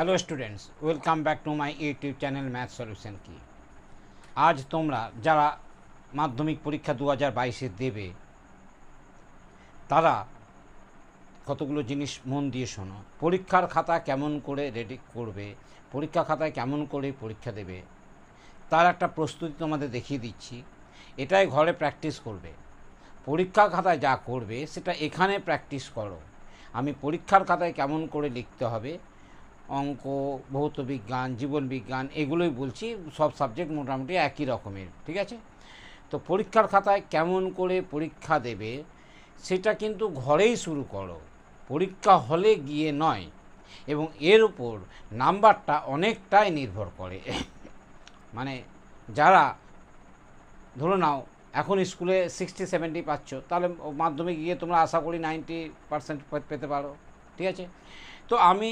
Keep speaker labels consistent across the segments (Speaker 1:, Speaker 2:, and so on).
Speaker 1: Hello students welcome back to my YouTube channel math solution কি আজ তোমরা যারা মাধ্যমিক পরীক্ষা দু হাজার বাইশে দেবে তারা কতগুলো জিনিস মন দিয়ে শোনো পরীক্ষার খাতা কেমন করে রেডি করবে পরীক্ষা খাতায় কেমন করে পরীক্ষা দেবে তার একটা প্রস্তুতি তোমাদের দেখিয়ে দিচ্ছি এটাই ঘরে প্র্যাকটিস করবে পরীক্ষা খাতায় যা করবে সেটা এখানে প্র্যাকটিস করো আমি পরীক্ষার খাতায় কেমন করে লিখতে হবে অঙ্ক ভৌত বিজ্ঞান জীবন বিজ্ঞান এগুলোই বলছি সব সাবজেক্ট মোটামুটি একই রকমের ঠিক আছে তো পরীক্ষার খাতায় কেমন করে পরীক্ষা দেবে সেটা কিন্তু ঘরেই শুরু করো পরীক্ষা হলে গিয়ে নয় এবং এর উপর নাম্বারটা অনেকটাই নির্ভর করে মানে যারা ধরে নাও এখন স্কুলে সিক্সটি সেভেন্টি পাচ্ছ তাহলে মাধ্যমিক গিয়ে তোমরা আশা করি নাইনটি পার্সেন্ট পেতে পারো ঠিক আছে তো আমি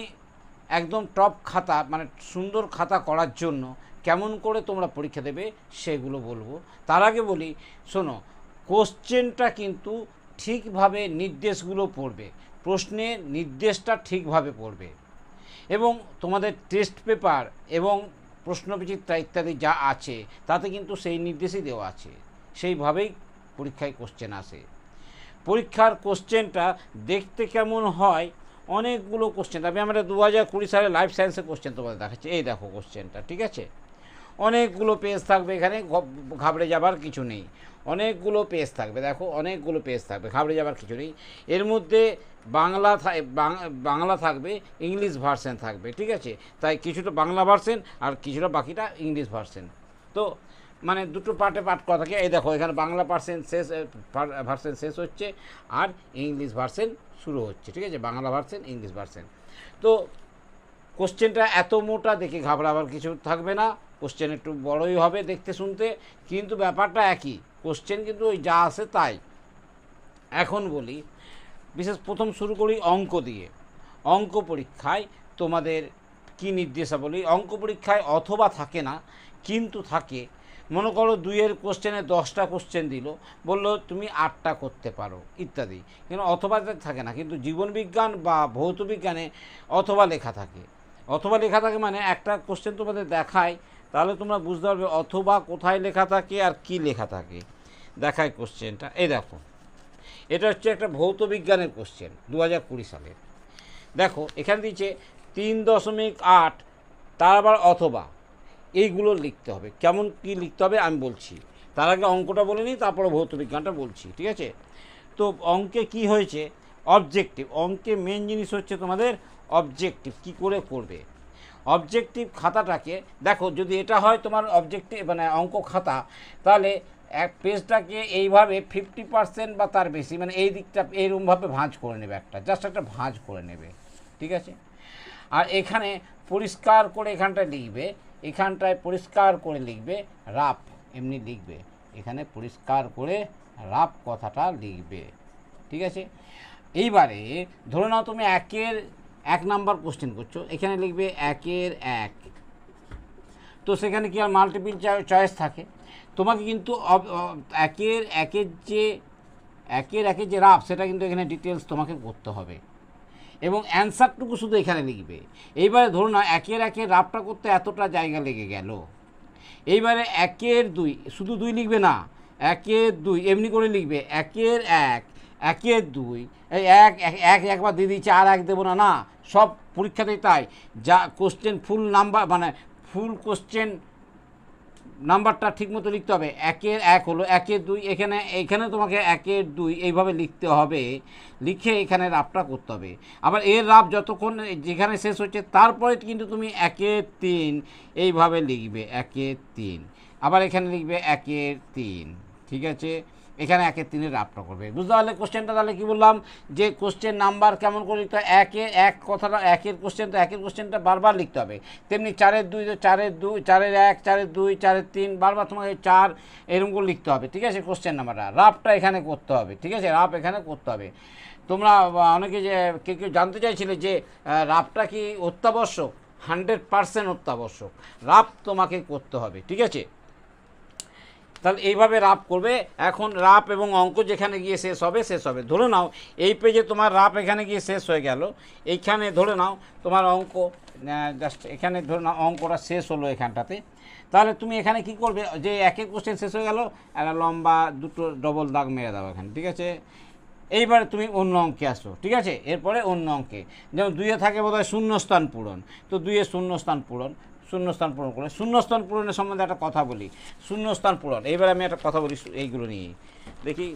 Speaker 1: একদম টপ খাতা মানে সুন্দর খাতা করার জন্য কেমন করে তোমরা পরীক্ষা দেবে সেগুলো বলবো তার আগে বলি শোনো কোশ্চেনটা কিন্তু ঠিকভাবে নির্দেশগুলো পড়বে প্রশ্নে নির্দেশটা ঠিকভাবে পড়বে এবং তোমাদের টেস্ট পেপার এবং প্রশ্নবিচিত্রা ইত্যাদি যা আছে তাতে কিন্তু সেই নির্দেশই দেওয়া আছে সেইভাবেই পরীক্ষায় কোশ্চেন আসে পরীক্ষার কোশ্চেনটা দেখতে কেমন হয় অনেকগুলো কোশ্চেন আমি আমরা দু হাজার কুড়ি সালে লাইফ সায়েন্সের কোশ্চেন তোমাদের দেখাচ্ছি এই দেখো কোশ্চেনটা ঠিক আছে অনেকগুলো পেজ থাকবে এখানে ঘাবড়ে যাবার কিছু নেই অনেকগুলো পেজ থাকবে দেখো অনেকগুলো পেজ থাকবে ঘাবড়ে যাবার কিছু নেই এর মধ্যে বাংলা বাংলা থাকবে ইংলিশ ভার্সেন থাকবে ঠিক আছে তাই কিছুটা বাংলা ভার্সেন আর কিছুটা বাকিটা ইংলিশ ভার্সেন তো মানে দুটো পার্টে পার্ট করা থাকে এই দেখো এখানে বাংলা পার্সেন শেষ ভার্সেন শেষ হচ্ছে আর ইংলিশ ভার্সেন শুরু হচ্ছে ঠিক আছে বাংলা ভার্সেন ইংলিশ ভার্সেন তো কোশ্চেনটা এত মোটা দেখে ঘাবড়াবার কিছু থাকবে না কোশ্চেন একটু বড়ই হবে দেখতে শুনতে কিন্তু ব্যাপারটা একই কোশ্চেন কিন্তু ওই যা আসে তাই এখন বলি বিশেষ প্রথম শুরু করি অঙ্ক দিয়ে অঙ্ক পরীক্ষায় তোমাদের কি নির্দেশাবলী অঙ্ক পরীক্ষায় অথবা থাকে না কিন্তু থাকে মনে করো দুইয়ের কোশ্চেনে দশটা কোশ্চেন দিল বললো তুমি আটটা করতে পারো ইত্যাদি কিন্তু অথবা থাকে না কিন্তু জীবনবিজ্ঞান বা ভৌতবিজ্ঞানে অথবা লেখা থাকে অথবা লেখা থাকে মানে একটা কোশ্চেন তোমাদের দেখায় তাহলে তোমরা বুঝতে পারবে অথবা কোথায় লেখা থাকে আর কি লেখা থাকে দেখায় কোশ্চেনটা এই দেখো এটা হচ্ছে একটা ভৌত বিজ্ঞানের কোশ্চেন দু হাজার কুড়ি সালের দেখো এখানে দিচ্ছে তিন দশমিক আট তার আবার অথবা এইগুলো লিখতে হবে কেমন কি লিখতে হবে আমি বলছি তার আগে অঙ্কটা বলে নিই তারপরে ভৌত বিজ্ঞানটা বলছি ঠিক আছে তো অঙ্কে কি হয়েছে অবজেক্টিভ অঙ্কে মেন জিনিস হচ্ছে তোমাদের অবজেক্টিভ কি করে করবে অবজেক্টিভ খাতাটাকে দেখো যদি এটা হয় তোমার অবজেক্টিভ মানে অঙ্ক খাতা তাহলে এক পেজটাকে এইভাবে ফিফটি পার্সেন্ট বা তার বেশি মানে এই দিকটা এইরকমভাবে ভাঁজ করে নেবে একটা জাস্ট একটা ভাঁজ করে নেবে ঠিক আছে আর এখানে পরিষ্কার করে এখানটা লিখবে এখানটায় পরিষ্কার করে লিখবে রাপ এমনি লিখবে এখানে পরিষ্কার করে রাপ কথাটা লিখবে ঠিক আছে এইবারে ধরে নাও তুমি একের এক নাম্বার কোশ্চেন করছো এখানে লিখবে একের এক তো সেখানে কি আর মাল্টিপিল চয়েস থাকে তোমাকে কিন্তু একের একের যে একের একের যে রাফ সেটা কিন্তু এখানে ডিটেলস তোমাকে করতে হবে এবং অ্যান্সারটুকু শুধু এখানে লিখবে এইবারে ধরুন না একের একের রাফটা করতে এতটা জায়গা লেগে গেল এইবারে একের দুই শুধু দুই লিখবে না একের দুই এমনি করে লিখবে একের এক একের দুই এক এক একবার দিয়ে দিচ্ছে আর এক দেবো না না সব পরীক্ষাতেই তাই যা কোশ্চেন ফুল নাম্বার মানে ফুল কোশ্চেন নাম্বারটা ঠিকমতো লিখতে হবে একের এক হলো একের দুই এখানে এখানে তোমাকে একের দুই এইভাবে লিখতে হবে লিখে এখানে রাফটা করতে হবে আবার এর রাফ যতক্ষণ যেখানে শেষ হচ্ছে তারপরে কিন্তু তুমি একের তিন এইভাবে লিখবে একের তিন আবার এখানে লিখবে একের তিন ঠিক আছে এখানে একে তিনে রাপটা করবে বুঝতে পারলে কোশ্চেনটা তাহলে কি বললাম যে কোশ্চেন নাম্বার কেমন করে লিখতে হয় একে এক কথাটা একের কোশ্চেন তো একের কোশ্চেনটা বারবার লিখতে হবে তেমনি চারের দুই চারের দুই চারের এক চারের দুই চারের তিন বারবার তোমাকে চার এরকম করে লিখতে হবে ঠিক আছে কোশ্চেন নাম্বারটা রাপটা এখানে করতে হবে ঠিক আছে রাপ এখানে করতে হবে তোমরা অনেকে যে কেউ কেউ জানতে চাইছিলে যে রাপটা কি অত্যাবশ্যক হান্ড্রেড পারসেন্ট অত্যাবশ্যক রাপ তোমাকে করতে হবে ঠিক আছে তাহলে এইভাবে রাপ করবে এখন রাপ এবং অঙ্ক যেখানে গিয়ে শেষ হবে শেষ হবে ধরে নাও এই পেজে তোমার রাপ এখানে গিয়ে শেষ হয়ে গেল এইখানে ধরে নাও তোমার অঙ্ক জাস্ট এখানে ধরে নাও অঙ্কটা শেষ হলো এখানটাতে তাহলে তুমি এখানে কি করবে যে একে কোশ্চেন শেষ হয়ে গেল একটা লম্বা দুটো ডবল দাগ মেরে দাও এখানে ঠিক আছে এইবারে তুমি অন্য অঙ্কে আসো ঠিক আছে এরপরে অন্য অঙ্কে যেমন দুইয়ে থাকে বোধ হয় শূন্যস্থান পূরণ তো দুইয়ে শূন্যস্থান পূরণ শূন্যস্থান পূরণ করলেন শূন্যস্থান পূরণের সম্বন্ধে একটা কথা বলি শূন্যস্থান পূরণ এইবার আমি একটা কথা বলি এইগুলো নিয়ে দেখি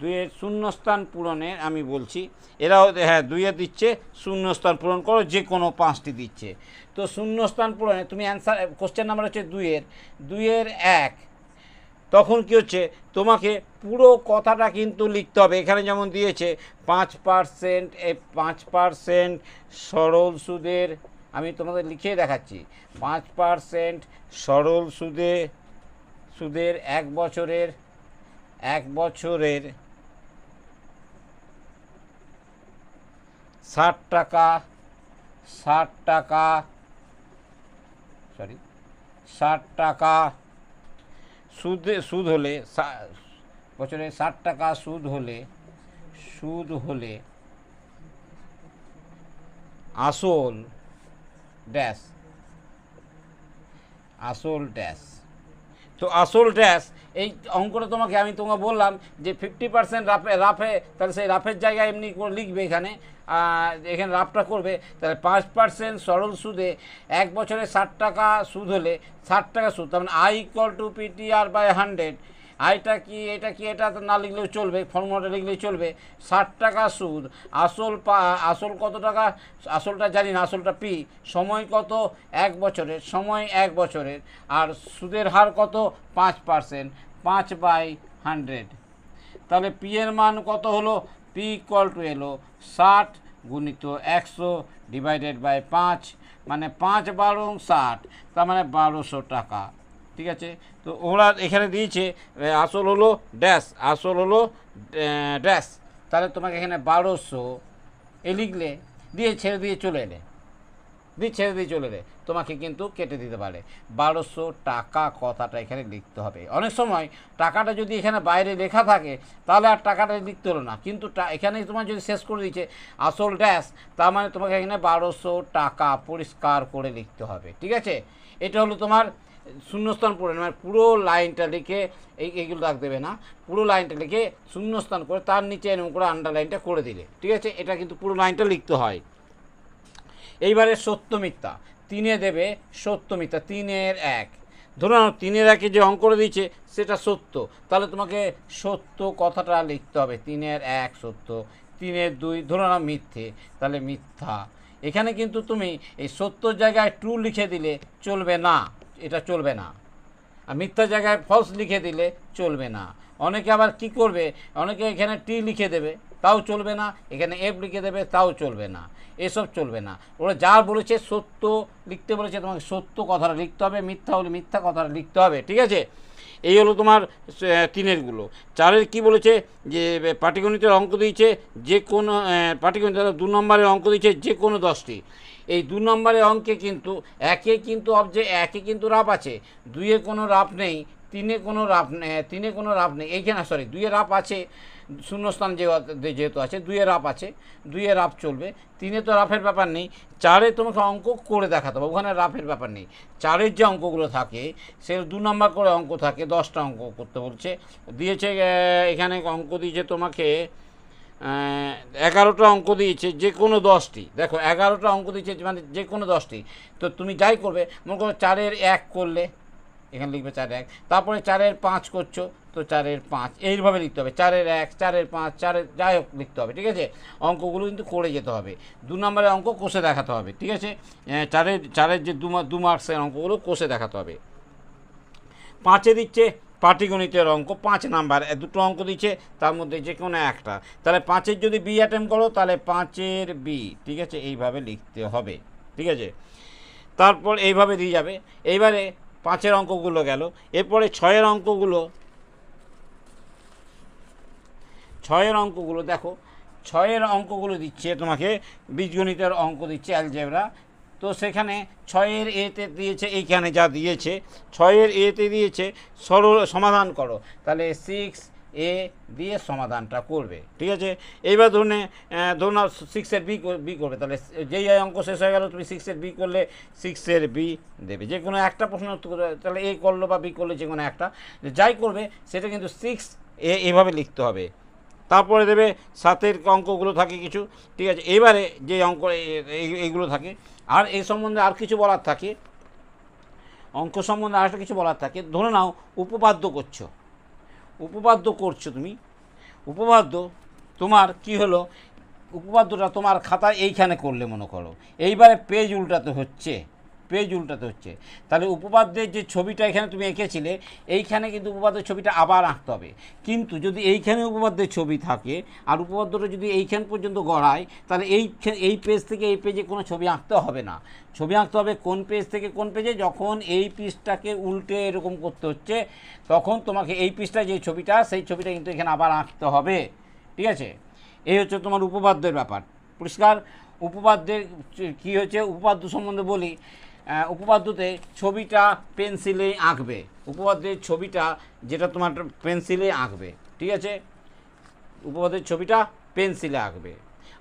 Speaker 1: দুইয়ের শূন্যস্থান পূরণের আমি বলছি এরাও হ্যাঁ দুয়ে দিচ্ছে শূন্যস্থান পূরণ করো যে কোনো পাঁচটি দিচ্ছে তো শূন্যস্থান পূরণে তুমি অ্যান্সার কোশ্চেন নাম্বার হচ্ছে দুইয়ের দুইয়ের এক তখন কি হচ্ছে তোমাকে পুরো কথাটা কিন্তু লিখতে হবে এখানে যেমন দিয়েছে পাঁচ পার্সেন্ট পাঁচ পার্সেন্ট সরল সুদের আমি তোমাদের লিখে দেখাচ্ছি পাঁচ পারসেন্ট সরল সুদে সুদের এক বছরের এক বছরের ষাট টাকা ষাট টাকা সরি ষাট টাকা সুদ সুদ হলে বছরে ষাট টাকা সুদ হলে সুদ হলে আসল ড্যাশ আসল ড্যাশ তো আসল ড্যাশ এই অঙ্কটা তোমাকে আমি তোমাকে বললাম যে ফিফটি পার্সেন্ট রাফে রাফে তাহলে সেই রাফের জায়গায় এমনি করে লিখবে এখানে এখানে রাফটা করবে তাহলে পাঁচ পার্সেন্ট সরল সুদে এক বছরে ষাট টাকা সুদ হলে ষাট টাকা সুদ তার মানে I equal to PTR by hundred এটা কি এটা কি এটা না লিখলেও চলবে ফর্মুলাটা লিখলেই চলবে ষাট টাকা সুদ আসল পা আসল কত টাকা আসলটা জানি না আসলটা পি সময় কত এক বছরের সময় এক বছরের আর সুদের হার কত পাঁচ পার্সেন্ট পাঁচ বাই হান্ড্রেড তাহলে পি এর মান কত হলো পি ইকুয়াল টু এলো ষাট গুণিত একশো ডিভাইডেড বাই পাঁচ মানে পাঁচ বারো ষাট তার মানে বারোশো টাকা ঠিক আছে তো ওরা এখানে দিয়েছে আসল হলো ড্যাশ আসল হলো ড্যাশ তাহলে তোমাকে এখানে বারোশো এ লিখলে দিয়ে ছেড়ে দিয়ে চলে এলে দিয়ে ছেড়ে দিয়ে চলে এলে তোমাকে কিন্তু কেটে দিতে পারে বারোশো টাকা কথাটা এখানে লিখতে হবে অনেক সময় টাকাটা যদি এখানে বাইরে লেখা থাকে তাহলে আর টাকাটা লিখতে হলো না কিন্তু এখানে তোমার যদি শেষ করে দিচ্ছে আসল ড্যাশ তার মানে তোমাকে এখানে বারোশো টাকা পরিষ্কার করে লিখতে হবে ঠিক আছে এটা হলো তোমার শূন্যস্থান পড়ে মানে পুরো লাইনটা লিখে এই এইগুলো দাগ দেবে না পুরো লাইনটা লিখে শূন্যস্থান করে তার নিচে এরকম করে আন্ডারলাইনটা করে দিলে ঠিক আছে এটা কিন্তু পুরো লাইনটা লিখতে হয় এইবারে সত্য মিথ্যা তিনে দেবে সত্য মিথ্যা তিনের এক ধরুন তিনের একে যে অঙ্ক করে দিয়েছে সেটা সত্য তাহলে তোমাকে সত্য কথাটা লিখতে হবে তিনের এক সত্য তিনের দুই ধরুন মিথ্যে তাহলে মিথ্যা এখানে কিন্তু তুমি এই সত্য জায়গায় টু লিখে দিলে চলবে না এটা চলবে না আর মিথ্যা জায়গায় ফলস লিখে দিলে চলবে না অনেকে আবার কি করবে অনেকে এখানে টি লিখে দেবে তাও চলবে না এখানে এফ লিখে দেবে তাও চলবে না এসব চলবে না ওরা যা বলেছে সত্য লিখতে বলেছে তোমাকে সত্য কথাটা লিখতে হবে মিথ্যা হলে মিথ্যা কথাটা লিখতে হবে ঠিক আছে এই হলো তোমার তিনেরগুলো চারের কি বলেছে যে পাটিগণিতের অঙ্ক দিয়েছে যে কোনো পাটিগণিত দু নম্বরের অঙ্ক দিয়েছে যে কোনো দশটি এই দু নম্বরের অঙ্কে কিন্তু একে কিন্তু অবজে একে কিন্তু রাপ আছে দুইয়ে কোনো রাপ নেই তিনে কোনো রাপ তিনে কোনো রাপ নেই এইখানে সরি দুইয়ে রাপ আছে শূন্যস্থান যেহেতু আছে দুইয়ে রাপ আছে দুইয়ে রাপ চলবে তিনে তো রাফের ব্যাপার নেই চারে তোমাকে অঙ্ক করে দেখাতে হবে ওখানে রাফের ব্যাপার নেই চারের যে অঙ্কগুলো থাকে সে দু নম্বর করে অঙ্ক থাকে দশটা অঙ্ক করতে বলছে দিয়েছে এখানে অঙ্ক দিয়েছে তোমাকে এগারোটা অঙ্ক দিয়েছে যে কোনো দশটি দেখো এগারোটা অঙ্ক দিয়েছে মানে যে কোনো দশটি তো তুমি যাই করবে মনে করো চারের এক করলে এখানে লিখবে চারের এক তারপরে চারের পাঁচ করছো তো চারের পাঁচ এইভাবে লিখতে হবে চারের এক চারের পাঁচ চারের যাই হোক লিখতে হবে ঠিক আছে অঙ্কগুলো কিন্তু করে যেতে হবে দু নম্বরের অঙ্ক কষে দেখাতে হবে ঠিক আছে চারের চারের যে দু মার্কসের অঙ্কগুলো কষে দেখাতে হবে পাঁচে দিচ্ছে পাটিগণিতের অঙ্ক পাঁচ নাম্বার দুটো অঙ্ক দিচ্ছে তার মধ্যে যে কোনো একটা তাহলে পাঁচের যদি বি অ্যাটেম্প করো তাহলে পাঁচের বি ঠিক আছে এইভাবে লিখতে হবে ঠিক আছে তারপর এইভাবে দিয়ে যাবে এইবারে পাঁচের অঙ্কগুলো গেল এরপরে ছয়ের অঙ্কগুলো ছয়ের অঙ্কগুলো দেখো ছয়ের অঙ্কগুলো দিচ্ছে তোমাকে বীজগণিতের অঙ্ক দিচ্ছে অ্যালজেবরা তো সেখানে ছয়ের এতে দিয়েছে এইখানে যা দিয়েছে ছয়ের এতে দিয়েছে সরল সমাধান করো তাহলে সিক্স এ দিয়ে সমাধানটা করবে ঠিক আছে এইবার ধরুন ধরুন সিক্সের বি বি করবে তাহলে যেই অঙ্ক শেষ হয়ে গেল তুমি সিক্সের বি করলে সিক্সের বি দেবে যে কোনো একটা প্রশ্ন তাহলে এ করলো বা বি করলে যে কোনো একটা যাই করবে সেটা কিন্তু সিক্স এ এভাবে লিখতে হবে তারপরে দেবে সাতের অঙ্কগুলো থাকে কিছু ঠিক আছে এবারে যে অঙ্ক এইগুলো থাকে আর এই সম্বন্ধে আর কিছু বলার থাকে অঙ্ক সম্বন্ধে আর কিছু বলার থাকে ধরে নাও উপপাদ্য করছো উপপাদ্য করছো তুমি উপপাদ্য তোমার কি হলো উপপাদ্যটা তোমার খাতায় এইখানে করলে মনে করো এইবারে পেজ উল্টাতে হচ্ছে পেজ উল্টাতে হচ্ছে তাহলে উপপাদ্যের যে ছবিটা এখানে তুমি এঁকেছিলে এইখানে কিন্তু উপপাদ্যের ছবিটা আবার আঁকতে হবে কিন্তু যদি এইখানে উপপাদ্যের ছবি থাকে আর উপপাদ্যটা যদি এইখান পর্যন্ত গড়ায় তাহলে এই এই পেজ থেকে এই পেজে কোনো ছবি আঁকতে হবে না ছবি আঁকতে হবে কোন পেজ থেকে কোন পেজে যখন এই পিসটাকে উল্টে এরকম করতে হচ্ছে তখন তোমাকে এই পিসটা যে ছবিটা সেই ছবিটা কিন্তু এখানে আবার আঁকতে হবে ঠিক আছে এই হচ্ছে তোমার উপপাদ্যের ব্যাপার পরিষ্কার উপপাদ্যের কী হচ্ছে উপপাদ্য সম্বন্ধে বলি উপপাদ্যতে ছবিটা পেন্সিলে আঁকবে উপপাদ্যের ছবিটা যেটা তোমার পেন্সিলে আঁকবে ঠিক আছে উপপাদ্যের ছবিটা পেন্সিলে আঁকবে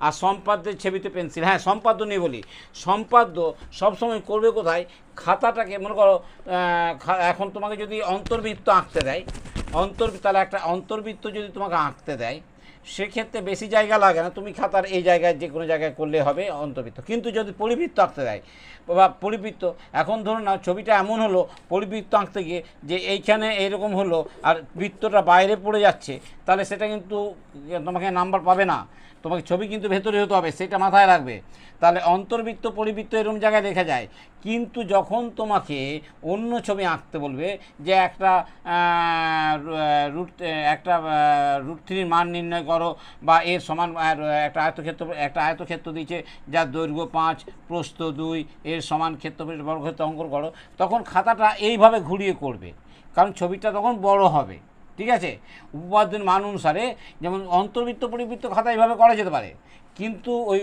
Speaker 1: আর সম্পাদ্যের ছবিতে পেন্সিল হ্যাঁ সম্পাদ্য নিয়ে বলি সম্পাদ্য সবসময় করবে কোথায় খাতাটাকে মনে করো এখন তোমাকে যদি অন্তর্বৃত্ত আঁকতে দেয় অন্তর্বৃত্ত তাহলে একটা অন্তর্বৃত্ত যদি তোমাকে আঁকতে দেয় সেক্ষেত্রে বেশি জায়গা লাগে না তুমি খাতার এই জায়গায় যে কোনো জায়গায় করলে হবে অন্তর্বৃত্ত কিন্তু যদি পরিবৃত্ত আঁকতে দেয় বা পরিবৃত্ত এখন ধরুন না ছবিটা এমন হলো পরিবৃত্ত আঁকতে গিয়ে যে এইখানে এইরকম হলো আর বৃত্তটা বাইরে পড়ে যাচ্ছে তাহলে সেটা কিন্তু তোমাকে নাম্বার পাবে না তোমাকে ছবি কিন্তু ভেতরে হতে হবে সেটা মাথায় রাখবে তাহলে অন্তর্বৃত্ত পরিবৃত্ত এরম জায়গায় দেখা যায় কিন্তু যখন তোমাকে অন্য ছবি আঁকতে বলবে যে একটা রুট একটা রুট থ্রির মান নির্ণয় করো বা এর সমান একটা আয়তক্ষেত্র একটা আয়তক্ষেত্র দিয়েছে যার দৈর্ঘ্য পাঁচ প্রস্থ দুই এর সমান ক্ষেত্র বর্গক্ষেত্র অঙ্কন করো তখন খাতাটা এইভাবে ঘুরিয়ে করবে কারণ ছবিটা তখন বড় হবে ঠিক আছে উপপাদ্যের মান অনুসারে যেমন অন্তর্বৃত্ত পরিবৃত্ত খাতা এইভাবে করা যেতে পারে কিন্তু ওই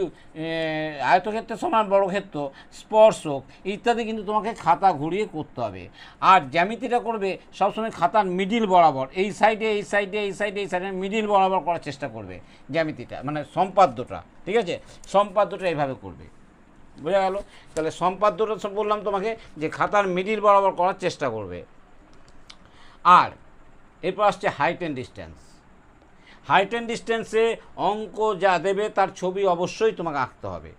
Speaker 1: আয়তক্ষেত্রের সমান বড় ক্ষেত্র স্পর্শক ইত্যাদি কিন্তু তোমাকে খাতা ঘুরিয়ে করতে হবে আর জ্যামিতিটা করবে সবসময় খাতার মিডিল বরাবর এই সাইডে এই সাইডে এই সাইডে এই সাইডে মিডিল বরাবর করার চেষ্টা করবে জ্যামিতিটা মানে সম্পাদ্যটা ঠিক আছে সম্পাদ্যটা এইভাবে করবে বোঝা গেল তাহলে সম্পাদ্যটা বললাম তোমাকে যে খাতার মিডিল বরাবর করার চেষ্টা করবে আর এরপর আসছে height and distance height and ডিস্ট্যান্সে অঙ্ক যা দেবে তার ছবি অবশ্যই তোমাকে আঁকতে হবে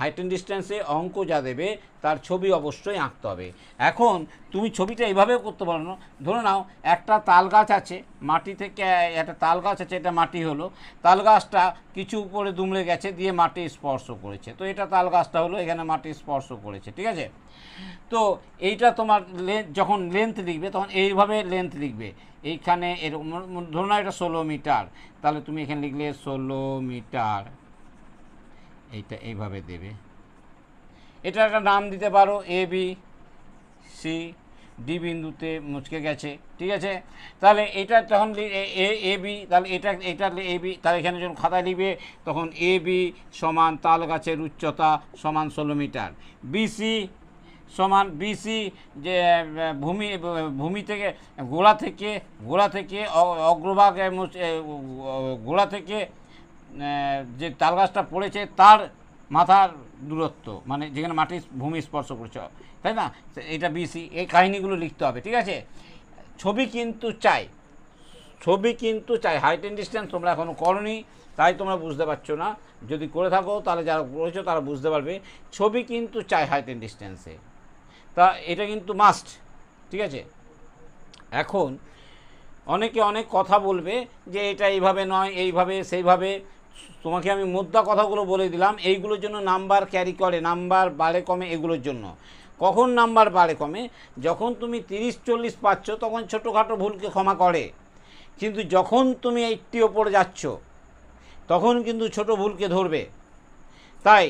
Speaker 1: হাইট অ্যান্ড ডিস্ট্যান্সে অঙ্ক যা দেবে তার ছবি অবশ্যই আঁকতে হবে এখন তুমি ছবিটা এইভাবেও করতে পারো না ধরে নাও একটা তাল গাছ আছে মাটি থেকে একটা তাল গাছ আছে এটা মাটি হলো তাল গাছটা কিছু উপরে দুমড়ে গেছে দিয়ে মাটি স্পর্শ করেছে তো এটা তাল গাছটা হলো এখানে মাটি স্পর্শ করেছে ঠিক আছে তো এইটা তোমার যখন লেন্থ লিখবে তখন এইভাবে লেন্থ লিখবে এইখানে এর নাও এটা ষোলো মিটার তাহলে তুমি এখানে লিখলে ষোলো মিটার এইটা এইভাবে দেবে এটা একটা নাম দিতে পারো এ বি সি ডি বিন্দুতে মুচকে গেছে ঠিক আছে তাহলে এটা তখন এ এ বি তাহলে এটা এটা এ বি তাহলে এখানে যখন খাতায় লিখবে তখন এ বি সমান তাল গাছের উচ্চতা সমান ষোলো মিটার বিসি সমান বিসি যে ভূমি ভূমি থেকে গোড়া থেকে গোড়া থেকে অগ্রভাগ গোড়া থেকে যে তাল গাছটা পড়েছে তার মাথার দূরত্ব মানে যেখানে মাটি ভূমি স্পর্শ করছে তাই না এটা বিসি এই কাহিনিগুলো লিখতে হবে ঠিক আছে ছবি কিন্তু চাই ছবি কিন্তু চাই হাইট অ্যান্ড ডিস্টেন্স তোমরা এখনও করনি তাই তোমরা বুঝতে পারছো না যদি করে থাকো তাহলে যারা করেছো তারা বুঝতে পারবে ছবি কিন্তু চাই হাইট অ্যান্ড ডিস্টেন্সে তা এটা কিন্তু মাস্ট ঠিক আছে এখন অনেকে অনেক কথা বলবে যে এটা এইভাবে নয় এইভাবে সেইভাবে তোমাকে আমি মোদ্দা কথাগুলো বলে দিলাম এইগুলোর জন্য নাম্বার ক্যারি করে নাম্বার বাড়ে কমে এগুলোর জন্য কখন নাম্বার বাড়ে কমে যখন তুমি তিরিশ চল্লিশ পাচ্ছ তখন ছোটোখাটো ভুলকে ক্ষমা করে কিন্তু যখন তুমি এইটটি ওপরে যাচ্ছ তখন কিন্তু ছোট ভুলকে ধরবে তাই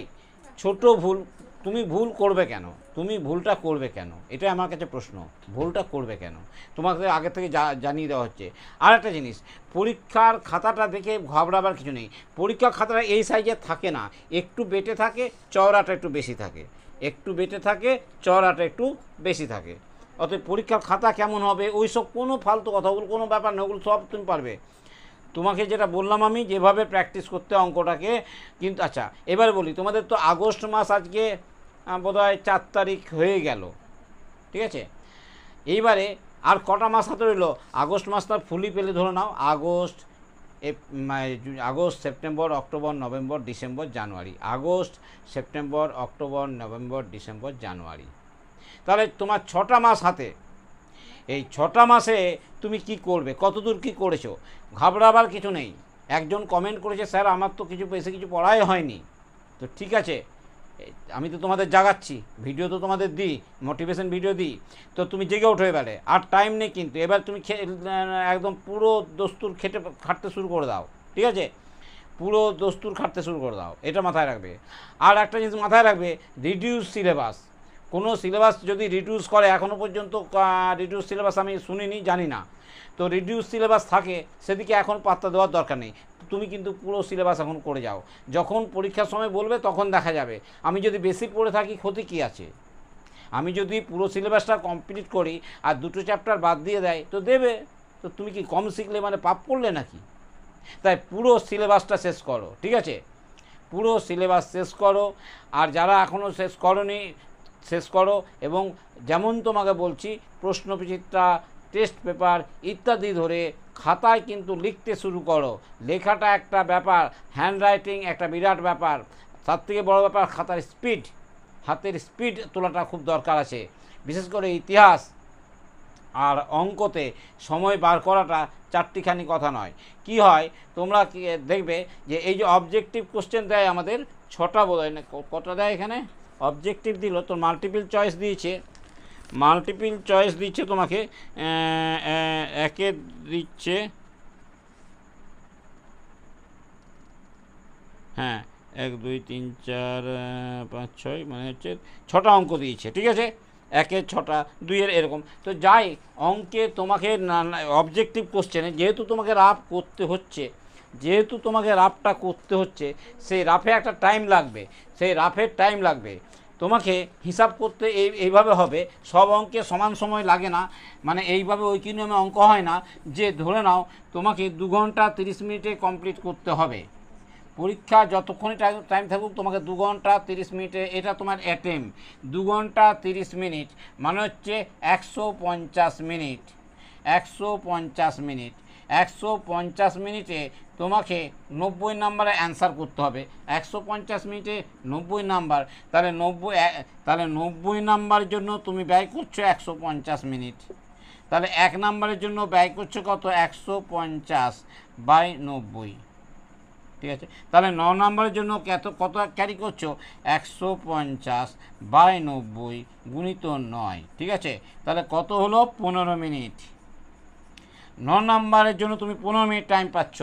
Speaker 1: ছোট ভুল তুমি ভুল করবে কেন তুমি ভুলটা করবে কেন এটা আমার কাছে প্রশ্ন ভুলটা করবে কেন তোমাকে আগে থেকে জানিয়ে দেওয়া হচ্ছে আর একটা জিনিস পরীক্ষার খাতাটা দেখে ঘাবড়াবার কিছু নেই পরীক্ষার খাতাটা এই সাইজে থাকে না একটু বেটে থাকে চওড়াটা একটু বেশি থাকে একটু বেটে থাকে চওড়াটা একটু বেশি থাকে অতএব পরীক্ষার খাতা কেমন হবে ওই সব কোনো ফালতু কথা ওগুলো কোনো ব্যাপার না ওগুলো সব তুমি পারবে তোমাকে যেটা বললাম আমি যেভাবে প্র্যাকটিস করতে অঙ্কটাকে কিন্তু আচ্ছা এবার বলি তোমাদের তো আগস্ট মাস আজকে বোধহয় চার তারিখ হয়ে গেল ঠিক আছে এইবারে আর কটা মাস হাতে রইল আগস্ট মাসটা ফুলি পেলে ধরে নাও August August September October November December January August September October November December January তাহলে তোমার ছটা মাস হাতে এই ছটা মাসে তুমি কি করবে কতদূর কি করেছো ঘাবড়াবার কিছু নেই একজন কমেন্ট করেছে স্যার আমার তো কিছু বেশি কিছু পড়াই হয়নি তো ঠিক আছে আমি তো তোমাদের জাগাচ্ছি ভিডিও তো তোমাদের দিই মোটিভেশন ভিডিও দিই তো তুমি জেগে ওঠো এবারে আর টাইম নেই কিন্তু এবার তুমি একদম পুরো দস্তুর খেটে খাটতে শুরু করে দাও ঠিক আছে পুরো দস্তুর খাটতে শুরু করে দাও এটা মাথায় রাখবে আর একটা জিনিস মাথায় রাখবে রিডিউস সিলেবাস কোনো সিলেবাস যদি রিডিউস করে এখনও পর্যন্ত রিডিউস সিলেবাস আমি শুনিনি জানি না তো রিডিউস সিলেবাস থাকে সেদিকে এখন পাত্তা দেওয়ার দরকার নেই তুমি কিন্তু পুরো সিলেবাস এখন করে যাও যখন পরীক্ষার সময় বলবে তখন দেখা যাবে আমি যদি বেশি পড়ে থাকি ক্ষতি কি আছে আমি যদি পুরো সিলেবাসটা কমপ্লিট করি আর দুটো চ্যাপ্টার বাদ দিয়ে দেয় তো দেবে তো তুমি কি কম শিখলে মানে পাপ করলে নাকি তাই পুরো সিলেবাসটা শেষ করো ঠিক আছে পুরো সিলেবাস শেষ করো আর যারা এখনও শেষ করনি শেষ করো এবং যেমন তোমাকে বলছি প্রশ্নপিচিত্রা টেস্ট পেপার ইত্যাদি ধরে খাতায় কিন্তু লিখতে শুরু করো লেখাটা একটা ব্যাপার হ্যান্ডরাইটিং একটা বিরাট ব্যাপার তার থেকে বড় ব্যাপার খাতার স্পিড হাতের স্পিড তোলাটা খুব দরকার আছে বিশেষ করে ইতিহাস আর অঙ্কতে সময় বার করাটা চারটিখানি কথা নয় কি হয় তোমরা দেখবে যে এই যে অবজেক্টিভ কোশ্চেন দেয় আমাদের ছটা বোধ হয় না কটা দেয় এখানে অবজেক্টিভ দিল তোর মাল্টিপল চয়েস দিয়েছে মাল্টিপিল চয়েস দিচ্ছে তোমাকে একে দিচ্ছে হ্যাঁ এক দুই তিন চার পাঁচ ছয় মানে হচ্ছে ছটা অঙ্ক দিয়েছে ঠিক আছে একে ছটা দুইয়ের এরকম তো যাই অঙ্কে তোমাকে অবজেক্টিভ কোশ্চেনে যেহেতু তোমাকে রাফ করতে হচ্ছে যেহেতু তোমাকে রাফটা করতে হচ্ছে সেই রাফে একটা টাইম লাগবে সেই রাফের টাইম লাগবে তোমাকে হিসাব করতে এই এইভাবে হবে সব অঙ্কে সমান সময় লাগে না মানে এইভাবে ওই নিয়মে অঙ্ক হয় না যে ধরে নাও তোমাকে দু ঘন্টা তিরিশ মিনিটে কমপ্লিট করতে হবে পরীক্ষা যতক্ষণই টাইম টাইম থাকুক তোমাকে দু ঘন্টা তিরিশ মিনিটে এটা তোমার অ্যাটেম দু ঘন্টা তিরিশ মিনিট মানে হচ্ছে একশো পঞ্চাশ মিনিট একশো পঞ্চাশ মিনিট একশো পঞ্চাশ মিনিটে তোমাকে নব্বই নাম্বারে অ্যান্সার করতে হবে একশো পঞ্চাশ মিনিটে নব্বই নাম্বার তাহলে নব্বই তাহলে নব্বই নাম্বার জন্য তুমি ব্যয় করছো একশো পঞ্চাশ মিনিট তাহলে এক নাম্বারের জন্য ব্যয় করছো কত একশো পঞ্চাশ বাই নব্বই ঠিক আছে তাহলে ন নম্বরের জন্য কত কত ক্যারি করছো একশো পঞ্চাশ বাই নব্বই গুণিত নয় ঠিক আছে তাহলে কত হলো পনেরো মিনিট ন নাম্বারের জন্য তুমি পনেরো মিনিট টাইম পাচ্ছ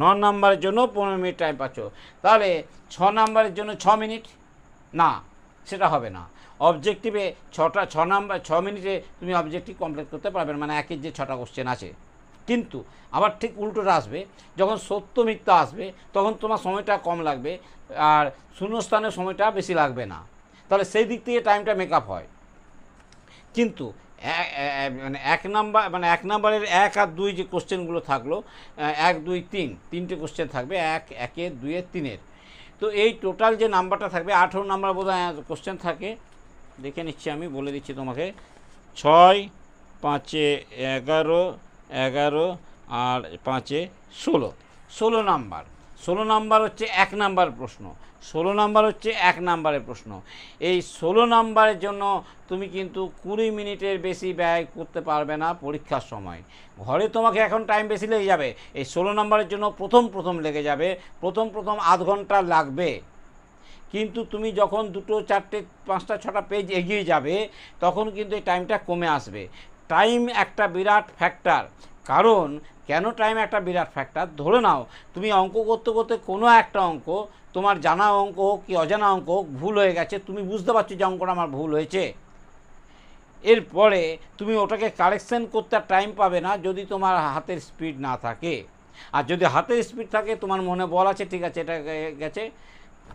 Speaker 1: ন নাম্বারের জন্য পনেরো মিনিট টাইম পাচ্ছ তাহলে ছ নাম্বারের জন্য ছ মিনিট না সেটা হবে না অবজেক্টিভে ছটা ছ নম্বর ছ মিনিটে তুমি অবজেক্টিভ কমপ্লিট করতে পারবে মানে একের যে ছটা কোশ্চেন আছে কিন্তু আবার ঠিক উল্টোটা আসবে যখন সত্য মিথ্যা আসবে তখন তোমার সময়টা কম লাগবে আর শূন্যস্থানের সময়টা বেশি লাগবে না তাহলে সেই দিক থেকে টাইমটা মেকআপ হয় কিন্তু মানে এক নাম্বার মানে এক নাম্বারের এক আর দুই যে কোশ্চেনগুলো থাকলো এক দুই তিন তিনটে কোশ্চেন থাকবে এক একে দুয়ের তিনের তো এই টোটাল যে নাম্বারটা থাকবে আঠেরো নাম্বার বোধ হয় কোশ্চেন থাকে দেখে নিচ্ছি আমি বলে দিচ্ছি তোমাকে ছয় পাঁচে এগারো এগারো আর পাঁচে ষোলো ষোলো নাম্বার ষোলো নাম্বার হচ্ছে এক নাম্বার প্রশ্ন ষোলো নাম্বার হচ্ছে এক নাম্বারের প্রশ্ন এই ষোলো নাম্বারের জন্য তুমি কিন্তু কুড়ি মিনিটের বেশি ব্যয় করতে পারবে না পরীক্ষার সময় ঘরে তোমাকে এখন টাইম বেশি লেগে যাবে এই ষোলো নাম্বারের জন্য প্রথম প্রথম লেগে যাবে প্রথম প্রথম আধ ঘন্টা লাগবে কিন্তু তুমি যখন দুটো চারটে পাঁচটা ছটা পেজ এগিয়ে যাবে তখন কিন্তু এই টাইমটা কমে আসবে টাইম একটা বিরাট ফ্যাক্টর কারণ কেন টাইম একটা বিরাট ফ্যাক্টর ধরে নাও তুমি অঙ্ক করতে করতে কোনো একটা অঙ্ক তোমার জানা অঙ্ক হোক কি অজানা অঙ্ক হোক ভুল হয়ে গেছে তুমি বুঝতে পারছো যে অঙ্কটা আমার ভুল হয়েছে এরপরে তুমি ওটাকে কারেকশান করতে টাইম পাবে না যদি তোমার হাতের স্পিড না থাকে আর যদি হাতের স্পিড থাকে তোমার মনে বল আছে ঠিক আছে এটা গেছে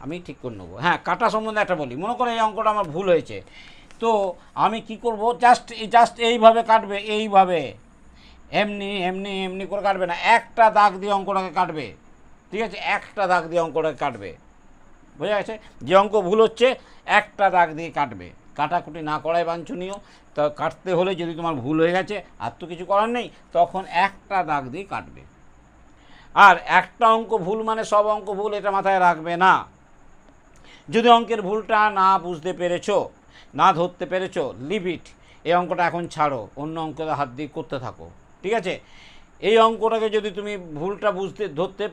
Speaker 1: আমি ঠিক করে নেবো হ্যাঁ কাটা সম্বন্ধে একটা বলি মনে করো এই অঙ্কটা আমার ভুল হয়েছে তো আমি কি করব জাস্ট জাস্ট এইভাবে কাটবে এইভাবে এমনি এমনি এমনি করে কাটবে না একটা দাগ দিয়ে অঙ্কটাকে কাটবে ঠিক আছে একটা দাগ দিয়ে অঙ্কটা কাটবে বোঝা গেছে যে অঙ্ক ভুল হচ্ছে একটা দাগ দিয়ে কাটবে কাটাকুটি না করাই বাঞ্ছনীয় তো কাটতে হলে যদি তোমার ভুল হয়ে গেছে আর তো কিছু করার নেই তখন একটা দাগ দিয়ে কাটবে আর একটা অঙ্ক ভুল মানে সব অঙ্ক ভুল এটা মাথায় রাখবে না যদি অঙ্কের ভুলটা না বুঝতে পেরেছো না ধরতে পেরেছো লিভ ইট এই অঙ্কটা এখন ছাড়ো অন্য অঙ্কটা হাত দিয়ে করতে থাকো ঠিক আছে এই অঙ্কটাকে যদি তুমি ভুলটা বুঝতে ধরতে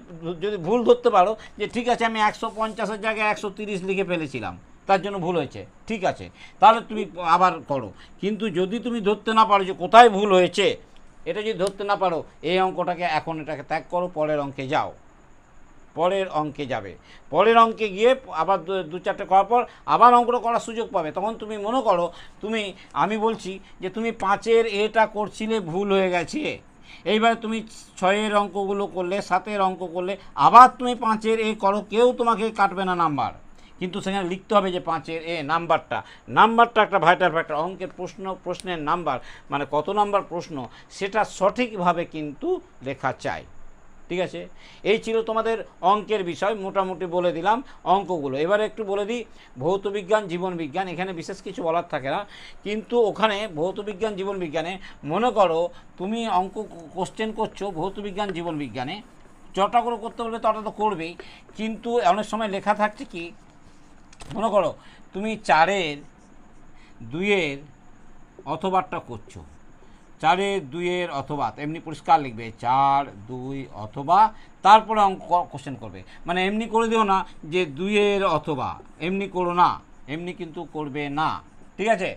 Speaker 1: যদি ভুল ধরতে পারো যে ঠিক আছে আমি একশো পঞ্চাশের জায়গায় একশো তিরিশ লিখে ফেলেছিলাম তার জন্য ভুল হয়েছে ঠিক আছে তাহলে তুমি আবার করো কিন্তু যদি তুমি ধরতে না পারো যে কোথায় ভুল হয়েছে এটা যদি ধরতে না পারো এই অঙ্কটাকে এখন এটাকে ত্যাগ করো পরের অঙ্কে যাও পরের অঙ্কে যাবে পরের অঙ্কে গিয়ে আবার দু চারটে করার পর আবার অঙ্কটা করার সুযোগ পাবে তখন তুমি মনে করো তুমি আমি বলছি যে তুমি পাঁচের এটা করছিলে ভুল হয়ে গেছে এইবার তুমি ছয়ের অঙ্কগুলো করলে সাতের অঙ্ক করলে আবার তুমি পাঁচের এ করো কেউ তোমাকে কাটবে না নাম্বার কিন্তু সেখানে লিখতে হবে যে পাঁচের এ নাম্বারটা নাম্বারটা একটা ভাইটার ফ্যাক্টর অঙ্কের প্রশ্ন প্রশ্নের নাম্বার মানে কত নাম্বার প্রশ্ন সেটা সঠিকভাবে কিন্তু লেখা চাই ঠিক আছে এই ছিল তোমাদের অঙ্কের বিষয় মোটামুটি বলে দিলাম অঙ্কগুলো এবারে একটু বলে দিই ভৌতবিজ্ঞান জীবনবিজ্ঞান এখানে বিশেষ কিছু বলার থাকে না কিন্তু ওখানে ভৌতবিজ্ঞান জীবনবিজ্ঞানে মনে করো তুমি অঙ্ক কোশ্চেন করছো ভৌতবিজ্ঞান জীবনবিজ্ঞানে যটা করে করতে বলবে তটা তো করবেই কিন্তু অনেক সময় লেখা থাকছে কি মনে করো তুমি চারের দুইয়ের অথবারটা করছো চারের দুইয়ের অথবা এমনি পরিষ্কার লিখবে চার দুই অথবা তারপরে অঙ্ক কোশ্চেন করবে মানে এমনি করে দিও না যে দুইয়ের অথবা এমনি করো না এমনি কিন্তু করবে না ঠিক আছে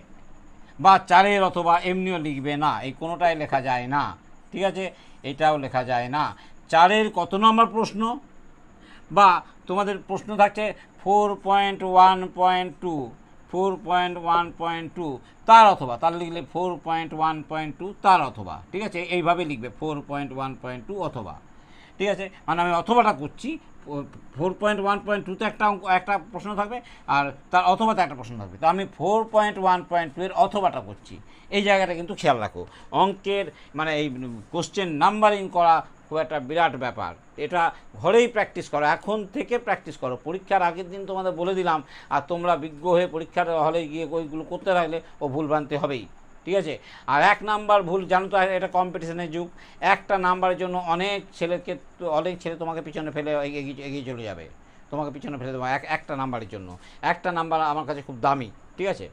Speaker 1: বা চারের অথবা এমনিও লিখবে না এই কোনোটাই লেখা যায় না ঠিক আছে এটাও লেখা যায় না চারের কত নম্বর প্রশ্ন বা তোমাদের প্রশ্ন থাকছে four point one point two four point one point two তার অথবা তার লিখলে four point one point two তার অথবা ঠিক আছে এইভাবে লিখবে four point one point two অথবা ঠিক আছে মানে আমি অথবাটা করছি ফোর পয়েন্ট ওয়ান পয়েন্ট টুতে একটা অঙ্ক একটা প্রশ্ন থাকবে আর তার অথবাতে একটা প্রশ্ন থাকবে তো আমি four point one point two এর অথবাটা করছি এই জায়গাটা কিন্তু খেয়াল রাখো অঙ্কের মানে এই কোশ্চেন নাম্বারিং করা খুব একটা বিরাট ব্যাপার এটা ঘরেই প্র্যাকটিস করো এখন থেকে প্র্যাকটিস করো পরীক্ষার আগের দিন তোমাদের বলে দিলাম আর তোমরা বিজ্ঞ হয়ে পরীক্ষার হলে গিয়ে ওইগুলো করতে থাকলে ও ভুলভ্রান্তি হবেই ঠিক আছে আর এক নাম্বার ভুল জানো তো এটা কম্পিটিশনের যুগ একটা নাম্বারের জন্য অনেক ছেলেকে অনেক ছেলে তোমাকে পিছনে ফেলে এগিয়ে চলে যাবে তোমাকে পিছনে ফেলে দেবো এক একটা নাম্বারের জন্য একটা নাম্বার আমার কাছে খুব দামি ঠিক আছে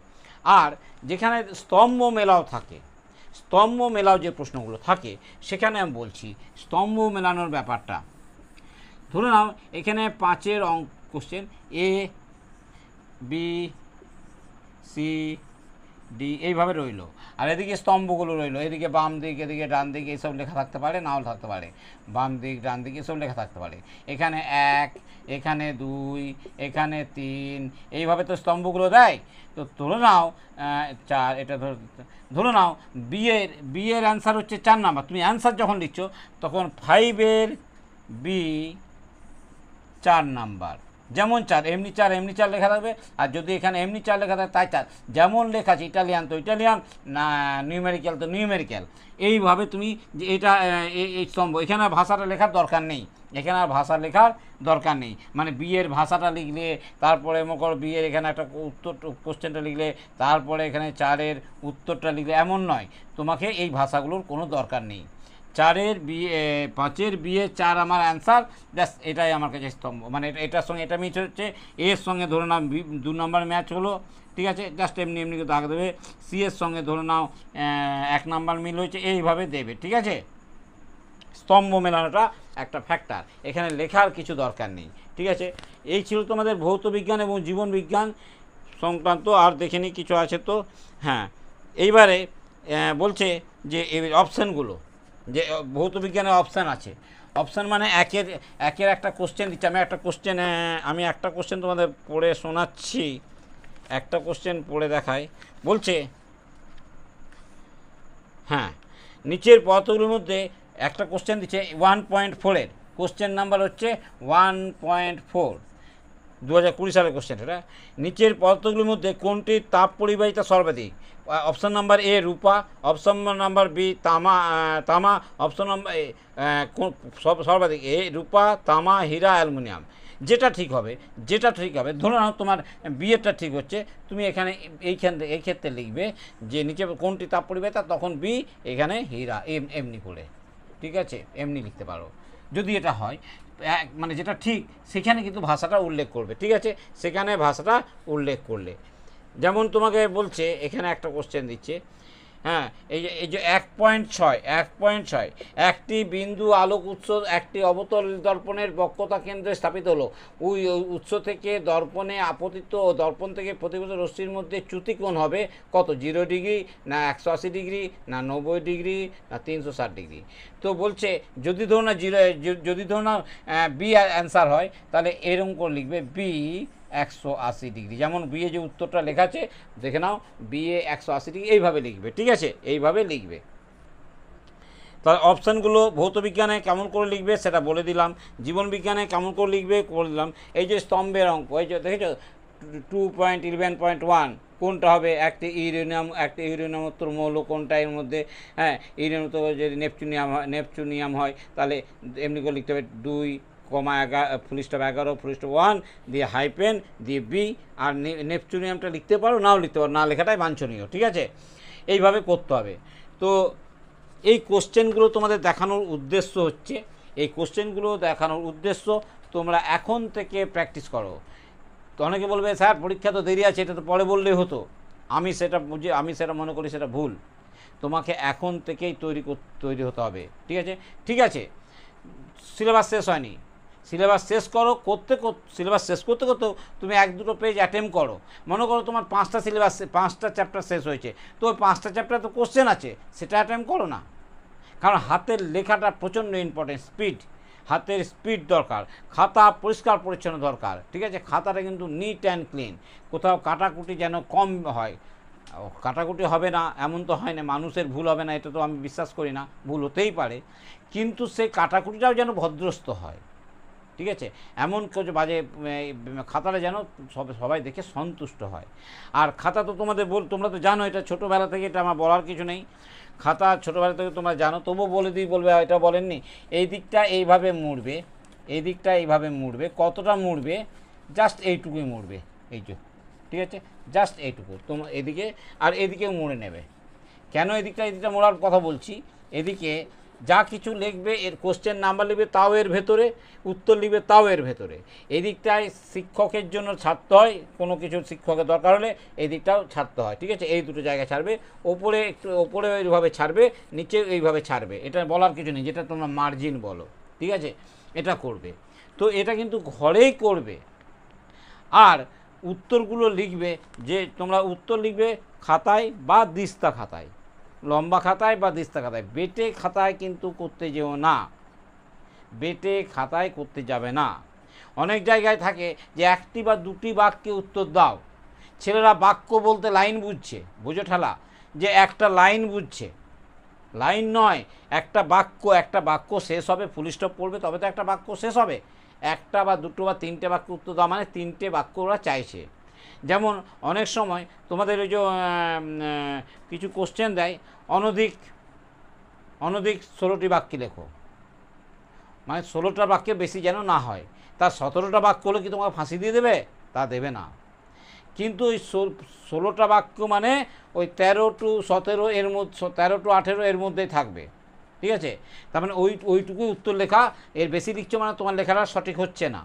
Speaker 1: আর যেখানে স্তম্ভ মেলাও থাকে স্তম্ভ মেলাও যে প্রশ্নগুলো থাকে সেখানে আমি বলছি স্তম্ভ মেলানোর ব্যাপারটা ধরে নাও এখানে পাঁচের অঙ্ক question A B C D এইভাবে রইল আর এদিকে স্তম্ভগুলো রইলো এদিকে বাম দিক এদিকে ডান দিক এইসব লেখা থাকতে পারে নাও থাকতে পারে বাম দিক ডান দিক এসব লেখা থাকতে পারে এখানে এক এখানে দুই এখানে তিন এইভাবে তো স্তম্ভগুলো দেয় তো ধরে নাও চার এটা ধর ধরে নাও বিয়ের বিয়ের অ্যান্সার হচ্ছে চার নাম্বার তুমি অ্যান্সার যখন লিখছো তখন ফাইভের বি চার নাম্বার যেমন চার এমনি চার এমনি চার লেখা থাকবে আর যদি এখানে এমনি চার লেখা থাকে তাই চার যেমন লেখা আছে ইটালিয়ান তো ইটালিয়ান না নিউমেরিক্যাল তো নিউমেরিক্যাল এইভাবে তুমি যে এটা এই স্তম্ভ এখানে ভাষাটা লেখার দরকার নেই এখানে আর ভাষা লেখার দরকার নেই মানে বিয়ের ভাষাটা লিখলে তারপরে মকর বিয়ের এখানে একটা উত্তর কোশ্চেনটা লিখলে তারপরে এখানে চারের উত্তরটা লিখলে এমন নয় তোমাকে এই ভাষাগুলোর কোনো দরকার নেই চারের বিয়ে পাঁচের বিয়ে চার আমার অ্যান্সার ব্যাস এটাই আমার কাছে স্তম্ভ মানে এটার সঙ্গে এটা ম্যাচ হচ্ছে এর সঙ্গে ধরে নাও দু নম্বর ম্যাচ হলো ঠিক আছে জাস্ট এমনি এমনি দাগ দেবে সি এর সঙ্গে ধরে নাও এক নাম্বার মিল হয়েছে এইভাবে দেবে ঠিক আছে স্তম্ভ মেলানোটা একটা ফ্যাক্টর এখানে লেখার কিছু দরকার নেই ঠিক আছে এই ছিল তোমাদের ভৌত বিজ্ঞান এবং জীবন বিজ্ঞান সংক্রান্ত আর দেখে কিছু আছে তো হ্যাঁ এইবারে বলছে যে এই অপশানগুলো যে ভৌত বিজ্ঞানের অপশান আছে অপশান মানে একের একের একটা কোশ্চেন দিচ্ছে আমি একটা কোশ্চেন আমি একটা কোশ্চেন তোমাদের পড়ে শোনাচ্ছি একটা কোশ্চেন পড়ে দেখাই বলছে হ্যাঁ নিচের পথগুলোর মধ্যে একটা কোশ্চেন দিচ্ছে ওয়ান পয়েন্ট ফোরের কোশ্চেন নাম্বার হচ্ছে ওয়ান পয়েন্ট ফোর দু হাজার সালের কোশ্চেন এটা নিচের পদার্থগুলির মধ্যে কোনটির তাপ পরিবাহিতা সর্বাধিক অপশন নাম্বার এ রূপা অপশন নাম্বার বি তামা তামা অপশন নাম্বার এ সর্বাধিক এ রূপা তামা হীরা অ্যালুমিনিয়াম যেটা ঠিক হবে যেটা ঠিক হবে ধরুন তোমার বিয়েটা ঠিক হচ্ছে তুমি এখানে এইখান থেকে এই ক্ষেত্রে লিখবে যে নিচে কোনটি তাপ পরিবাহিতা তখন বি এখানে হীরা এমনি করে ঠিক আছে এমনি লিখতে পারো যদি এটা হয় মানে যেটা ঠিক সেখানে কিন্তু ভাষাটা উল্লেখ করবে ঠিক আছে সেখানে ভাষাটা উল্লেখ করলে যেমন তোমাকে বলছে এখানে একটা কোশ্চেন দিচ্ছে হ্যাঁ এই যে এই যে এক পয়েন্ট ছয় এক পয়েন্ট ছয় একটি বিন্দু আলোক উৎস একটি অবতল দর্পণের বক্ষতা কেন্দ্রে স্থাপিত হলো ওই উৎস থেকে দর্পণে আপতিত ও দর্পণ থেকে প্রতিবত রশ্মির মধ্যে চ্যুতিকোণ হবে কত জিরো ডিগ্রি না একশো আশি ডিগ্রি না নব্বই ডিগ্রি না তিনশো ষাট ডিগ্রি তো বলছে যদি ধরো না জিরো যদি ধরো না বি অ্যান্সার হয় তাহলে এরকম করে লিখবে বি একশো আশি ডিগ্রি যেমন বিয়ে যে উত্তরটা লেখা আছে দেখে নাও বিয়ে একশো আশি ডিগ্রি এইভাবে লিখবে ঠিক আছে এইভাবে লিখবে তাহলে অপশানগুলো ভৌতবিজ্ঞানে কেমন করে লিখবে সেটা বলে দিলাম জীবনবিজ্ঞানে কেমন করে লিখবে বলে দিলাম এই যে স্তম্ভের অঙ্ক এই যে দেখেছো two point eleven point one কোনটা হবে একটি ইউরেনিয়াম একটি ইউরেনিয়াম উত্তর মৌল কোনটা এর মধ্যে হ্যাঁ ইউরেনিয়াম উত্তর যদি নেপচুনিয়াম হয় নেপচুনিয়াম হয় তাহলে এমনি করে লিখতে হবে দুই কমা এগারো ফুল স্টপ এগারো ফুল স্টপ ওয়ান দিয়ে হাইপেন দিয়ে বি আর নেপচুনিয়ামটা লিখতে পারো নাও লিখতে পারো না লেখাটাই বাঞ্ছনীয় ঠিক আছে এইভাবে করতে হবে তো এই কোশ্চেনগুলো তোমাদের দেখানোর উদ্দেশ্য হচ্ছে এই কোশ্চেনগুলো দেখানোর উদ্দেশ্য তোমরা এখন থেকে প্র্যাকটিস করো তো অনেকে বলবে স্যার পরীক্ষা তো দেরি আছে এটা তো পরে বললেই হতো আমি সেটা বুঝে আমি সেটা মনে করি সেটা ভুল তোমাকে এখন থেকেই তৈরি তৈরি হতে হবে ঠিক আছে ঠিক আছে সিলেবাস শেষ হয়নি সিলেবাস শেষ করো করতে সিলেবাস শেষ করতে করতে তুমি এক দুটো পেজ অ্যাটেম্প করো মনে করো তোমার পাঁচটা সিলেবাস পাঁচটা চ্যাপ্টার শেষ হয়েছে তো ওই পাঁচটা চ্যাপ্টার তো কোশ্চেন আছে সেটা অ্যাটেম্প করো না কারণ হাতের লেখাটা প্রচণ্ড ইম্পর্টেন্ট স্পিড হাতের স্পিড দরকার খাতা পরিষ্কার পরিচ্ছন্ন দরকার ঠিক আছে খাতাটা কিন্তু নিট অ্যান্ড ক্লিন কোথাও কাটাকুটি যেন কম হয় কাটাকুটি হবে না এমন তো হয় না মানুষের ভুল হবে না এটা তো আমি বিশ্বাস করি না ভুল হতেই পারে কিন্তু সেই কাটাকুটিটাও যেন ভদ্রস্ত হয় ঠিক আছে এমন কেউ বাজে খাতাটা যেন সব সবাই দেখে সন্তুষ্ট হয় আর খাতা তো তোমাদের বল তোমরা তো জানো এটা ছোটোবেলা থেকে এটা আমার বলার কিছু নেই খাতা ছোটোবেলা থেকে তোমরা জানো তবুও বলে দিই বলবে এটা বলেননি এই দিকটা এইভাবে মুড়বে এই দিকটা এইভাবে মুড়বে কতটা মুড়বে জাস্ট এইটুকুই মুড়বে এই যে ঠিক আছে জাস্ট এইটুকু তোমার এদিকে আর এদিকে মুড়ে নেবে কেন এদিকটা এদিকটা মোড়ার কথা বলছি এদিকে যা কিছু লিখবে এর কোশ্চেন নাম্বার লিখবে তাও এর ভেতরে উত্তর লিখবে তাও এর ভেতরে এদিকটায় শিক্ষকের জন্য ছাড়তে হয় কোনো কিছু শিক্ষকের দরকার হলে এই দিকটাও ছাড়তে হয় ঠিক আছে এই দুটো জায়গায় ছাড়বে ওপরে একটু ওপরে এইভাবে ছাড়বে নিচে এইভাবে ছাড়বে এটা বলার কিছু নেই যেটা তোমরা মার্জিন বলো ঠিক আছে এটা করবে তো এটা কিন্তু ঘরেই করবে আর উত্তরগুলো লিখবে যে তোমরা উত্তর লিখবে খাতায় বা দিস্তা খাতায় লম্বা খাতায় বা দিস্তা খাতায় বেটে খাতায় কিন্তু করতে যেও না বেটে খাতায় করতে যাবে না অনেক জায়গায় থাকে যে একটি বা দুটি বাক্যে উত্তর দাও ছেলেরা বাক্য বলতে লাইন বুঝছে বুঝো ঠেলা যে একটা লাইন বুঝছে লাইন নয় একটা বাক্য একটা বাক্য শেষ হবে ফুল স্টপ পড়বে তবে তো একটা বাক্য শেষ হবে একটা বা দুটো বা তিনটে বাক্য উত্তর দেওয়া মানে তিনটে বাক্য ওরা চাইছে যেমন অনেক সময় তোমাদের ওই যে কিছু কোশ্চেন দেয় অনধিক অনধিক ষোলোটি বাক্যে লেখো মানে ষোলোটা বাক্যে বেশি যেন না হয় তার সতেরোটা বাক্য হলে কি তোমাকে ফাঁসি দিয়ে দেবে তা দেবে না কিন্তু ওই ষোলোটা বাক্য মানে ওই তেরো টু সতেরো এর মধ্যে তেরো টু আঠেরো এর মধ্যেই থাকবে ঠিক আছে তার মানে ওই ওইটুকুই উত্তর লেখা এর বেশি লিখছো মানে তোমার লেখাটা সঠিক হচ্ছে না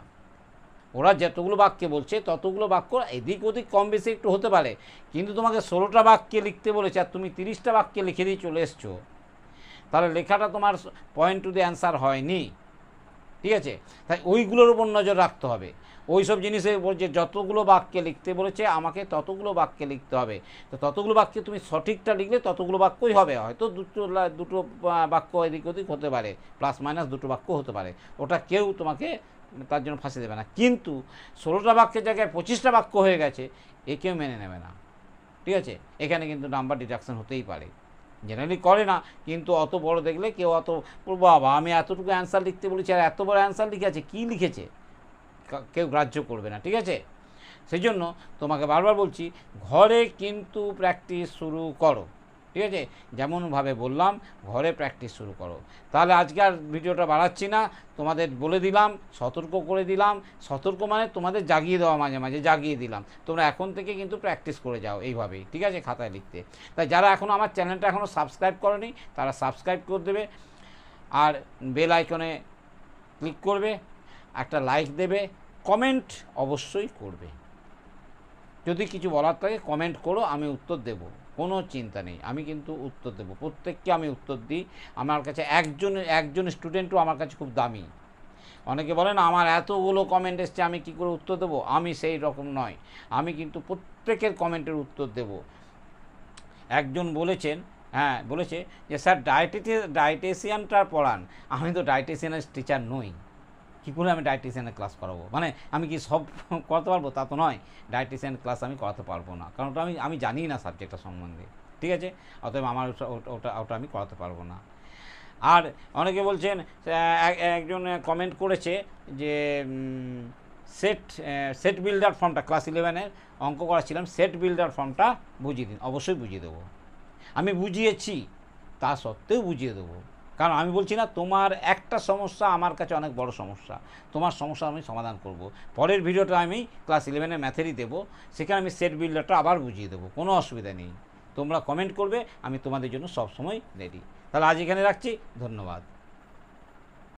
Speaker 1: ওরা যতগুলো বাক্যে বলছে ততগুলো বাক্য এদিক ওদিক কম বেশি একটু হতে পারে কিন্তু তোমাকে ষোলোটা বাক্যে লিখতে বলেছে আর তুমি তিরিশটা বাক্যে লিখে দিয়ে চলে এসছো তাহলে লেখাটা তোমার পয়েন্ট টু দি অ্যান্সার হয়নি ঠিক আছে তাই ওইগুলোর উপর নজর রাখতে হবে ওই সব জিনিসের উপর যে যতগুলো বাক্যে লিখতে বলেছে আমাকে ততগুলো বাক্যে লিখতে হবে তো ততগুলো বাক্যে তুমি সঠিকটা লিখলে ততগুলো বাক্যই হবে হয়তো দুটো দুটো বাক্য এদিক ওদিক হতে পারে প্লাস মাইনাস দুটো বাক্য হতে পারে ওটা কেউ তোমাকে মানে তার জন্য ফাঁসি দেবে না কিন্তু ষোলোটা বাক্যের জায়গায় পঁচিশটা বাক্য হয়ে গেছে এ কেউ মেনে নেবে না ঠিক আছে এখানে কিন্তু নাম্বার ডিডাকশান হতেই পারে জেনারেলি করে না কিন্তু অত বড় দেখলে কেউ অত বাবা আমি এতটুকু অ্যান্সার লিখতে বলেছি আর এত বড় অ্যান্সার লিখেছে কী লিখেছে কেউ গ্রাহ্য করবে না ঠিক আছে সেই জন্য তোমাকে বারবার বলছি ঘরে কিন্তু প্র্যাকটিস শুরু করো ঠিক আছে যেমনভাবে বললাম ঘরে প্র্যাকটিস শুরু করো তাহলে আজকে আর ভিডিওটা বাড়াচ্ছি না তোমাদের বলে দিলাম সতর্ক করে দিলাম সতর্ক মানে তোমাদের জাগিয়ে দেওয়া মাঝে মাঝে জাগিয়ে দিলাম তোমরা এখন থেকে কিন্তু প্র্যাকটিস করে যাও এইভাবেই ঠিক আছে খাতায় লিখতে তাই যারা এখন আমার চ্যানেলটা এখনও সাবস্ক্রাইব করেনি তারা সাবস্ক্রাইব করে দেবে আর বেল আইকনে ক্লিক করবে একটা লাইক দেবে কমেন্ট অবশ্যই করবে যদি কিছু বলার থাকে কমেন্ট করো আমি উত্তর দেবো কোনো চিন্তা নেই আমি কিন্তু উত্তর দেবো প্রত্যেককে আমি উত্তর দিই আমার কাছে একজন একজন স্টুডেন্টও আমার কাছে খুব দামি অনেকে বলেন আমার এতগুলো কমেন্ট এসছে আমি কি করে উত্তর দেবো আমি সেই রকম নয় আমি কিন্তু প্রত্যেকের কমেন্টের উত্তর দেব একজন বলেছেন হ্যাঁ বলেছে যে স্যার ডায়েটে ডায়েটেশিয়ানটা পড়ান আমি তো ডায়েটেশিয়ানের টিচার নই কী করে আমি ডায়েটিশিয়ানের ক্লাস করাবো মানে আমি কি সব করাতে পারবো তা তো নয় ডায়েটিশিয়ান ক্লাস আমি করাতে পারবো না কারণ ওটা আমি আমি জানি না সাবজেক্টটা সম্বন্ধে ঠিক আছে অতএব আমার ওটা ওটা আমি করাতে পারবো না আর অনেকে বলছেন একজন কমেন্ট করেছে যে সেট সেট বিল্ডার ফর্মটা ক্লাস ইলেভেনের অঙ্ক করাছিলাম সেট বিল্ডার ফর্মটা বুঝিয়ে দিন অবশ্যই বুঝিয়ে দেবো আমি বুঝিয়েছি তা সত্ত্বেও বুঝিয়ে দেবো কারণ আমি বলছি না তোমার একটা সমস্যা আমার কাছে অনেক বড় সমস্যা তোমার সমস্যা আমি সমাধান করব। পরের ভিডিওটা আমি ক্লাস ইলেভেনের ম্যাথেরই দেবো সেখানে আমি সেট বিল্ডারটা আবার বুঝিয়ে দেবো কোনো অসুবিধা নেই তোমরা কমেন্ট করবে আমি তোমাদের জন্য সবসময় রেডি তাহলে আজ এখানে রাখছি ধন্যবাদ